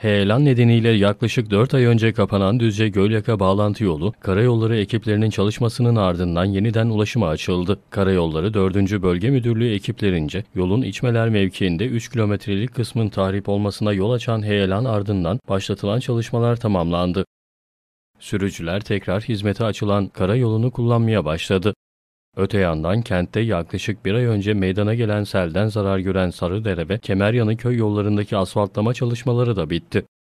Heyelan nedeniyle yaklaşık 4 ay önce kapanan Düzce Gölyaka bağlantı yolu, karayolları ekiplerinin çalışmasının ardından yeniden ulaşıma açıldı. Karayolları 4. Bölge Müdürlüğü ekiplerince yolun içmeler mevkiinde 3 kilometrelik kısmın tahrip olmasına yol açan heyelan ardından başlatılan çalışmalar tamamlandı. Sürücüler tekrar hizmete açılan karayolunu kullanmaya başladı. Öte yandan kentte yaklaşık bir ay önce meydana gelen selden zarar gören Sarıdere ve Kemeryanı köy yollarındaki asfaltlama çalışmaları da bitti.